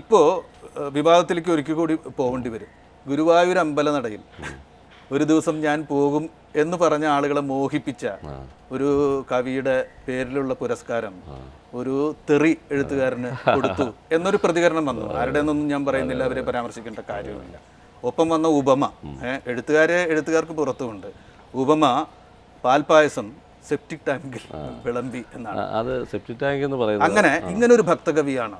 ഇപ്പോൾ വിവാദത്തിലേക്ക് ഒരിക്കൽ കൂടി പോകേണ്ടി വരും ഗുരുവായൂർ അമ്പലനടയിൽ ഒരു ദിവസം ഞാൻ പോകും എന്ന് പറഞ്ഞ ആളുകളെ മോഹിപ്പിച്ച ഒരു കവിയുടെ പേരിലുള്ള പുരസ്കാരം ഒരു തെറി എഴുത്തുകാരന് കൊടുത്തു എന്നൊരു പ്രതികരണം വന്നു ആരുടെ എന്നൊന്നും ഞാൻ പറയുന്നില്ല അവരെ പരാമർശിക്കേണ്ട കാര്യമില്ല ഒപ്പം വന്ന ഉപമ എഴുത്തുകാരെ എഴുത്തുകാർക്ക് പുറത്തുമുണ്ട് ഉപമ പാൽപായസം സെപ്റ്റിക് ടാങ്കിൽ വിളമ്പി എന്നാണ് അത് സെപ്റ്റിക് ടാങ്ക് എന്ന് പറയുന്നത് അങ്ങനെ ഇങ്ങനെ ഒരു ഭക്തകവിയാണ്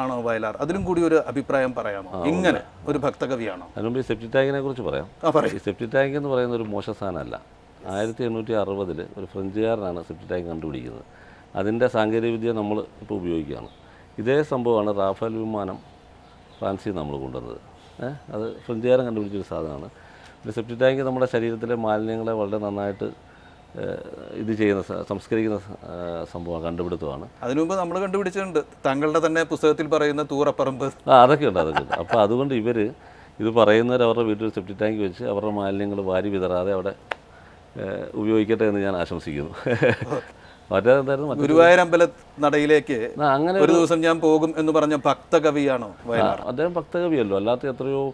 ആണോ വയലാർ അതിലും കൂടി ഒരു അഭിപ്രായം പറയാമോ ഇങ്ങനെ ഒരു ഭക്തകവിയാണോ അതിനുമുമ്പ് ഈ സെപ്റ്റി ടാങ്കിനെ കുറിച്ച് പറയാം ഈ സെപ്റ്റി ടാങ്ക് എന്ന് പറയുന്ന ഒരു മോശ സാധനമല്ല ആയിരത്തി എണ്ണൂറ്റി അറുപതിൽ ഒരു ഫ്രഞ്ചുകാരനാണ് സെപ്റ്റി ടാങ്ക് കണ്ടുപിടിക്കുന്നത് അതിൻ്റെ സാങ്കേതികവിദ്യ നമ്മൾ ഇപ്പോൾ ഉപയോഗിക്കുകയാണ് ഇതേ സംഭവമാണ് റാഫേൽ വിമാനം ഫ്രാൻസിൽ നമ്മൾ കൊണ്ടുവന്നത് അത് ഫ്രഞ്ചുകാരൻ കണ്ടുപിടിച്ചൊരു സാധനമാണ് സെപ്റ്റി ടാങ്ക് നമ്മുടെ ശരീരത്തിലെ മാലിന്യങ്ങളെ വളരെ നന്നായിട്ട് ഇത് ചെയ്യുന്ന സംസ്കരിക്കുന്ന സംഭവം കണ്ടുപിടുത്തമാണ് അതിനു മുമ്പ് നമ്മൾ കണ്ടുപിടിച്ചിട്ടുണ്ട് താങ്കളുടെ തന്നെ പുസ്തകത്തിൽ പറയുന്ന തൂറപ്പറമ്പ് ആ അതൊക്കെ ഉണ്ട് അതൊക്കെ ഉണ്ട് അപ്പോൾ അതുകൊണ്ട് ഇവർ ഇത് പറയുന്നവർ അവരുടെ വീട്ടിൽ സെപ്റ്റി ടാങ്ക് വെച്ച് അവരുടെ മാലിന്യങ്ങൾ വാരി വിതറാതെ അവിടെ ഉപയോഗിക്കട്ടെ എന്ന് ഞാൻ ആശംസിക്കുന്നു മറ്റേതായിരുന്നു ഗുരുവായൂർ അമ്പല നടയിലേക്ക് അങ്ങനെ ഒരു ദിവസം ഞാൻ പോകും എന്ന് പറഞ്ഞ ഭക്തകവിയാണോ അദ്ദേഹം ഭക്തകവിയല്ലോ അല്ലാത്ത എത്രയോ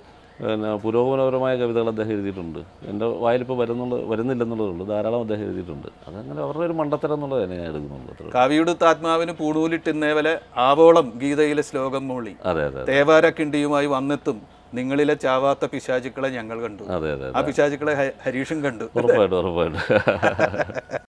പിന്നെ പുരോഗമനപരമായ കവിതകൾ അദ്ദേഹം എഴുതിയിട്ടുണ്ട് എൻ്റെ വായിലിപ്പോൾ വരുന്നുള്ള വരുന്നില്ലെന്നുള്ളതുള്ളൂ ധാരാളം അദ്ദേഹം എഴുതിയിട്ടുണ്ട് അതങ്ങനെ അവരുടെ ഒരു മണ്ടത്തരം എന്നുള്ളത് തന്നെ ഞാൻ എടുക്കുന്നുള്ളൂ കവിയുടുത്ത ആത്മാവിന് പൂടൂലിട്ടിന്നേവലെ ആവോളം ഗീതയിലെ ശ്ലോകം മൂളി അതെ അതെ തേവാരക്കിണ്ടിയുമായി വന്നെത്തും നിങ്ങളിലെ ചാവാത്ത പിശാചുക്കളെ ഞങ്ങൾ കണ്ടു അതെ അതെ ആ പിശാചുക്കളെ ഹരീഷും കണ്ടു ഉറപ്പായിട്ടും ഉറപ്പായിട്ടും